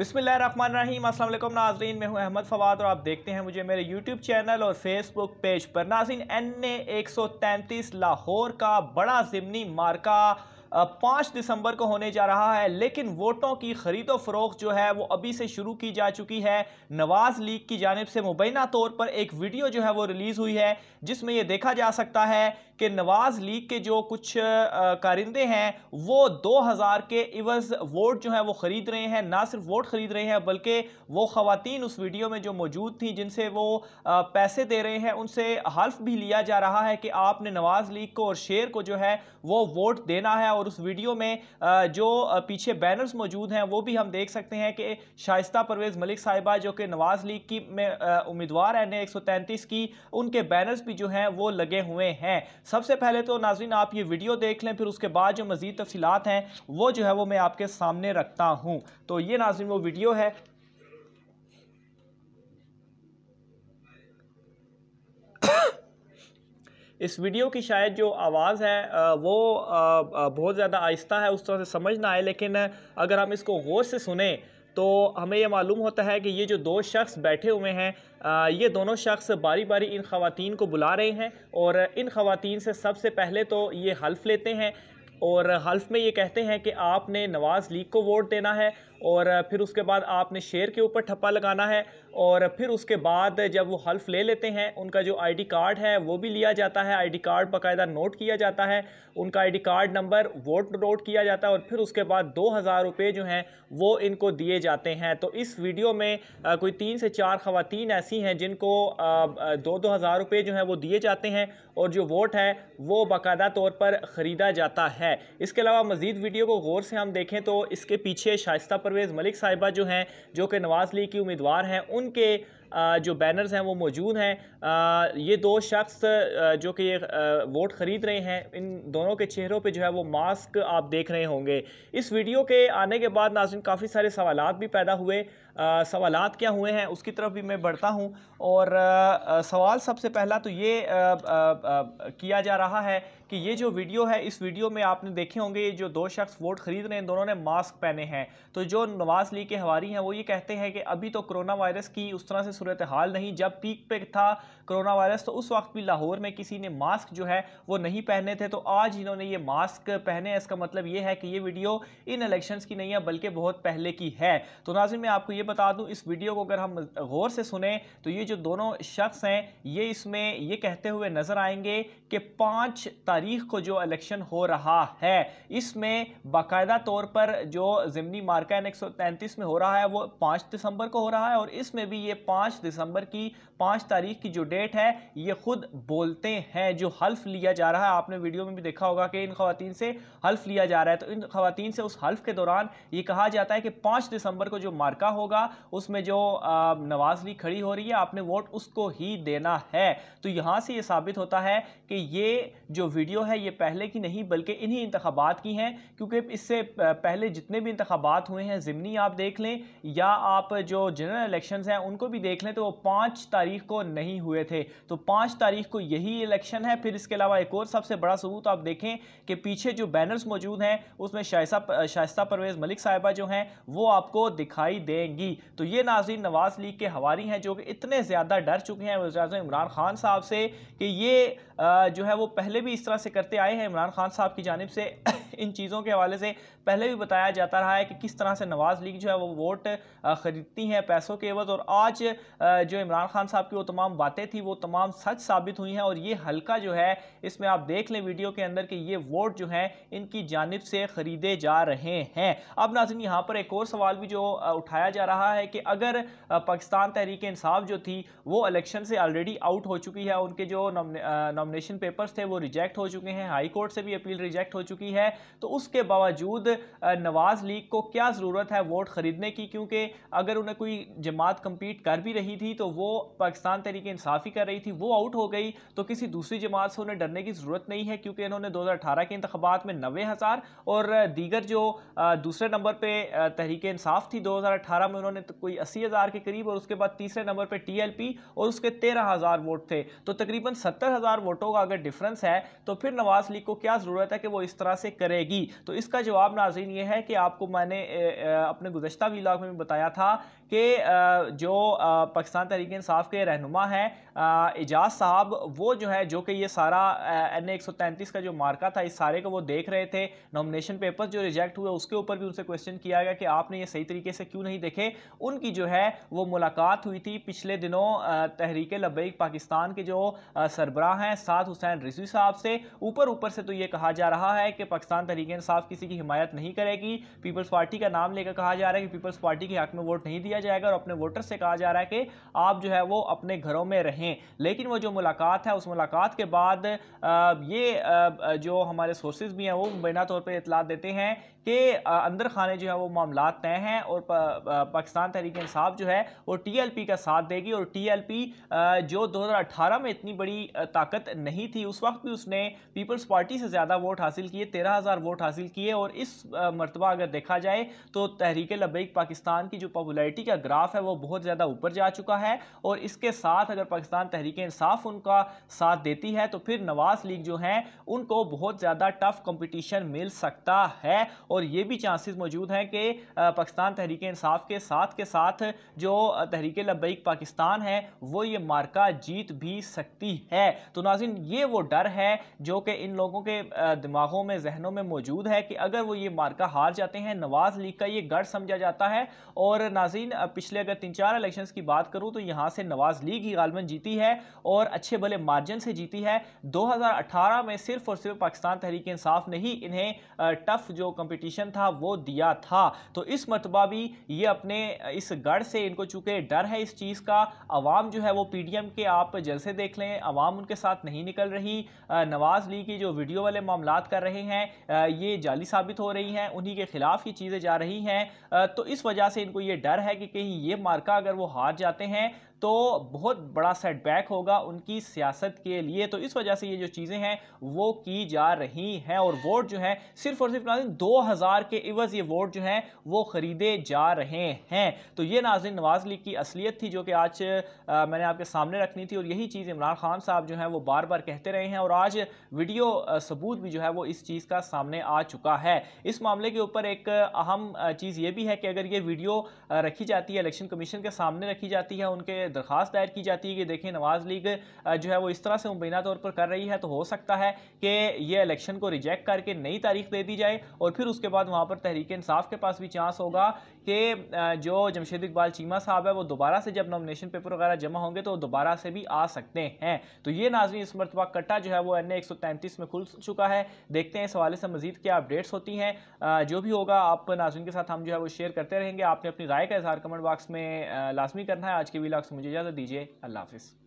बिसमीम असल नाजरीन मैं हूँ अहमद फवाद और आप देखते हैं मुझे मेरे यूट्यूब चैनल और फेसबुक पेज पर नाजिन एन ए एक लाहौर का बड़ा जिमनी मार्का पाँच दिसंबर को होने जा रहा है लेकिन वोटों की खरीदो फरोख जो है वो अभी से शुरू की जा चुकी है नवाज लीग की जानब से मुबैना तौर पर एक वीडियो जो है वो रिलीज़ हुई है जिसमें यह देखा जा सकता है कि नवाज लीग के जो कुछ कारिंदे हैं वो दो हज़ार के इवज वोट जो है वो ख़रीद रहे हैं ना सिर्फ वोट ख़रीद रहे हैं बल्कि वो खातन उस वीडियो में जो मौजूद थी जिनसे वो पैसे दे रहे हैं उनसे हल्फ भी लिया जा रहा है कि आपने नवाज लीग को और शेर को जो है वो वोट देना है और उस वीडियो में जो पीछे बैनर्स मौजूद हैं वो भी हम देख सकते हैं कि शाइस्ता परवेज़ मलिक साहिबा जो कि नवाज़ लीग की में उम्मीदवार एन ए की उनके बैनर्स भी जो हैं वो लगे हुए हैं सबसे पहले तो नाजरीन आप ये वीडियो देख लें फिर उसके बाद जो मज़ीद तफसीत हैं वो जो है वो मैं आपके सामने रखता हूँ तो ये नाजरीन वो वीडियो है इस वीडियो की शायद जो आवाज़ है वो बहुत ज़्यादा आहिस्ता है उस तरह से समझ ना आए लेकिन अगर हम इसको गौर से सुने तो हमें यह मालूम होता है कि ये जो दो शख्स बैठे हुए हैं ये दोनों शख्स बारी बारी इन ख़वातीन को बुला रहे हैं और इन ख़वातीन से सबसे पहले तो ये हल्फ लेते हैं और हल्फ में ये कहते हैं कि आपने नवाज़ लीग को वोट देना है और फिर उसके बाद आपने शेर के ऊपर ठप्पा लगाना है और फिर उसके बाद जब वो हल्फ ले लेते हैं उनका जो आईडी कार्ड है वो भी लिया जाता है आईडी कार्ड बाकायदा नोट किया जाता है उनका ID card number vote note किया जाता है और फिर उसके बाद दो हज़ार रुपये जो हैं वो इनको दिए जाते हैं तो इस वीडियो में आ, कोई तीन से चार खातन ऐसी हैं जिनको आ, दो दो हज़ार रुपये जो हैं वो दिए जाते हैं और जो वोट है वो बाकायदा तौर पर ख़रीदा जाता है इसके अलावा मज़ीद वीडियो को गौर से हम देखें तो इसके पीछे शाइस्ता पर परवेज़ मलिक साहिबा जो हैं जो कि नवाज़ लीग की उम्मीदवार हैं उनके जो बैनर्स हैं वो मौजूद हैं ये दो शख्स जो कि ये वोट ख़रीद रहे हैं इन दोनों के चेहरों पे जो है वो मास्क आप देख रहे होंगे इस वीडियो के आने के बाद नाजिन काफ़ी सारे सवाल भी पैदा हुए सवाल क्या हुए हैं उसकी तरफ भी मैं बढ़ता हूँ और सवाल सबसे पहला तो ये आ, आ, किया जा रहा है कि ये जो वीडियो है इस वीडियो में आपने देखे होंगे जो दो शख्स वोट खरीद रहे हैं दोनों ने मास्क पहने हैं तो जो नवाज़ लीग के हवारी हैं वो ये कहते हैं कि अभी तो कोरोना वायरस की उस तरह से सूरत हाल नहीं जब पीक पे था कोरोना वायरस तो उस वक्त भी लाहौर में किसी ने मास्क जो है वो नहीं पहने थे तो आज इन्होंने ये मास्क पहने इसका मतलब ये है कि ये वीडियो इन इलेक्शंस की नहीं है बल्कि बहुत पहले की है तो नाजिन मैं आपको ये बता दूँ इस वीडियो को अगर हम गौर से सुने तो ये जो दोनों शख्स हैं ये इसमें ये कहते हुए नज़र आएंगे कि पाँच तारीख को जो इलेक्शन हो रहा है इसमें बाकायदा तौर पर जो ज़िमनी मार्का एन एक में हो रहा है वो पाँच दिसंबर को हो रहा है और इसमें भी ये पाँच पाँच दिसंबर की पाँच तारीख की जो डेट है ये खुद बोलते हैं जो हल्फ लिया जा रहा है आपने वीडियो में भी देखा होगा कि इन खातन से हल्फ लिया जा रहा है तो इन खातन से उस हल्फ के दौरान ये कहा जाता है कि पाँच दिसंबर को जो मार्का होगा उसमें जो नवाज ली खड़ी हो रही है आपने वोट उसको ही देना है तो यहाँ से ये साबित होता है कि ये जो वीडियो है ये पहले की नहीं बल्कि इन्हीं इंतबात की हैं क्योंकि इससे पहले जितने भी इंतबात हुए हैं जिमनी आप देख लें या आप जो जनरल इलेक्शंस हैं उनको भी देख देख लें तो वो पाँच तारीख को नहीं हुए थे तो पाँच तारीख को यही इलेक्शन है फिर इसके अलावा एक और सबसे बड़ा सबूत आप देखें कि पीछे जो बैनर्स मौजूद हैं उसमें शाइसा शाइस्ता परवेज़ मलिक साहिबा जो हैं वो आपको दिखाई देंगी तो ये नाजीन नवाज़ लीग के हवारी हैं जो कि इतने ज़्यादा डर चुके हैं वजी इमरान खान साहब से कि ये जो है वो पहले भी इस तरह से करते आए हैं इमरान खान साहब की जानब से इन चीज़ों के हवाले से पहले भी बताया जाता रहा है कि किस तरह से नवाज़ लीग जो है वो वोट ख़रीदती हैं पैसों के वज और आज जो इमरान खान साहब की वो तमाम बातें थी वो तमाम सच साबित हुई हैं और ये हल्का जो है इसमें आप देख लें वीडियो के अंदर कि ये वोट जो हैं इनकी जानब से ख़रीदे जा रहे हैं अब नाजिन यहाँ पर एक और सवाल भी जो उठाया जा रहा है कि अगर पाकिस्तान तहरीक इंसाफ जो थी वो इलेक्शन से ऑलरेडी आउट हो चुकी है उनके जो नॉमिनेशन पेपर्स थे वो रिजेक्ट हो चुके हैं हाई कोर्ट से भी अपील रिजेक्ट हो चुकी है तो उसके बावजूद नवाज़ लीग को क्या ज़रूरत है वोट ख़रीदने की क्योंकि अगर उन्हें कोई जमात कंपीट कर भी भी रही थी तो वो पाकिस्तान तरीके इंसाफ ही कर रही थी वो आउट हो गई तो किसी दूसरी जमात से उन्हें डरने की ज़रूरत नहीं है क्योंकि इन्होंने दो के इंतबात में नबे हज़ार और दीगर जो दूसरे नंबर पर तहरीक इंसाफ थी दो में उन्होंने तो कोई अस्सी के करीब और उसके बाद तीसरे नंबर पर टी और उसके तेरह वोट थे तो तकरीबन सत्तर वोटों का अगर डिफरेंस है तो फिर नवाज लीग को क्या ज़रूरत है कि वो इस तरह से करेगी तो इसका जवाब नाजीन ये है कि आपको मैंने अपने गुजशत व्लाग में भी बताया था कि जो पाकिस्तान तहरीक इंसाफ के रहनुमा हैं एजाज साहब वो जो है जो कि ये सारा एन ए एक सौ तैंतीस का जो मार्का था इस सारे को वो देख रहे थे नॉमिनेशन पेपर्स जो रिजेक्ट हुए उसके ऊपर भी उनसे क्वेश्चन किया गया कि आपने ये सही तरीके से क्यों नहीं देखे उनकी जो है वो मुलाकात हुई थी पिछले दिनों तहरीक लबैक पाकिस्तान के जो सरबराह हैं साथ हुसैन रिजवी साहब से ऊपर ऊपर से तो ये कहा जा रहा है कि पाकिस्तान तहरीक इंसाफ किसी की हिमायत नहीं करेगी पीपल्स पार्टी का नाम लेकर कहा जा रहा है कि पीपल्स पार्टी के हक में वोट नहीं दिया किया जाएगा और अपने वोटर से कहा जा रहा है कि आप जो है वो अपने घरों में रहें लेकिन वो जो मुलाकात है उस मुलाकात के बाद ये जो हमारे सोर्सेज भी हैं वो मुबैना तौर पर इतला देते हैं के अंदर खाने जो है वो मामला तय हैं और पाकिस्तान तहरीक इंसाफ जो है वो टी का साथ देगी और टी जो दो में इतनी बड़ी ताकत नहीं थी उस वक्त भी उसने पीपल्स पार्टी से ज़्यादा वोट हासिल किए तेरह हज़ार वोट हासिल किए और इस मरतबा अगर देखा जाए तो तहरीक लबैक पाकिस्तान की जो पॉपुलरिटी का ग्राफ है वो बहुत ज़्यादा ऊपर जा चुका है और इसके साथ अगर पाकिस्तान तहरीक इंसाफ उनका साथ देती है तो फिर नवाज लीग जो हैं उनको बहुत ज़्यादा टफ कंपटीशन मिल सकता है और ये भी चांसेस मौजूद हैं कि पाकिस्तान तहरीक इंसाफ के साथ के साथ जो तहरीक लबैक पाकिस्तान है वो ये मार्का जीत भी सकती है तो नाजिन ये वो डर है जो कि इन लोगों के दिमागों में जहनों में मौजूद है कि अगर वो ये मार्का हार जाते हैं नवाज़ लीग का ये गढ़ समझा जाता है और नाजिन पिछले अगर तीन चार इलेक्शन की बात करूँ तो यहाँ से नवाज़ लीग ही गालबन जीती है और अच्छे भले मार्जिन से जीती है अठारह में सिर्फ और सिर्फ पाकिस्तान तहरीक इंसाफ ने ही इन्हें टफ जो कंपिटी पिटिशन था वो दिया था तो इस मतबा भी ये अपने इस गढ़ से इनको चूँकि डर है इस चीज़ का अवाम जो है वो पी डी एम के आप जलसे देख लें अवाम उनके साथ नहीं निकल रही नवाज़ ली की जो वीडियो वाले मामला कर रहे हैं ये जाली साबित हो रही हैं उन्हीं के ख़िलाफ़ ये चीज़ें जा रही हैं तो इस वजह से इनको ये डर है कि कहीं ये मार्का अगर वो हार जाते हैं तो बहुत बड़ा सेटबैक होगा उनकी सियासत के लिए तो इस वजह से ये जो चीज़ें हैं वो की जा रही हैं और वोट जो हैं सिर्फ और सिर्फ नाजिन दो हज़ार के इवज़ ये वोट जो हैं वो ख़रीदे जा रहे हैं तो ये नाजिन नवाज लीग की असलियत थी जो कि आज आ, मैंने आपके सामने रखनी थी और यही चीज़ इमरान खान साहब जो हैं वो बार बार कहते रहे हैं और आज वीडियो सबूत भी जो है वो इस चीज़ का सामने आ चुका है इस मामले के ऊपर एक अहम चीज़ ये भी है कि अगर ये वीडियो रखी जाती है इलेक्शन कमीशन के सामने रखी जाती है उनके में दरख्वास्त दायर की जाती है कि देखिए नवाज़ लीग जो है वो इस तरह से मुबैना तौर पर कर रही है तो हो सकता है कि ये इलेक्शन को रिजेक्ट करके नई तारीख दे दी जाए और फिर उसके बाद वहाँ पर तहरीक इंसाफ के पास भी चांस होगा कि जो जमशेद इकबाल चीमा साहब है वो दोबारा से जब नॉमिनेशन पेपर वगैरह जमा होंगे तो दोबारा से भी आ सकते हैं तो ये नाजरी इस मरतबा कट्टा जो है वो एन ए में खुल चुका है देखते हैं इस हवाले से मजीद क्या अपडेट्स होती हैं जो भी होगा आप नाजरन के साथ हम जो है वो शेयर करते रहेंगे आपने अपनी राय का इजहार कमेंट बॉक्स में लाजमी करना है आज के वी से मुझे इजाज़त दीजिए अल्लाह हाफिज़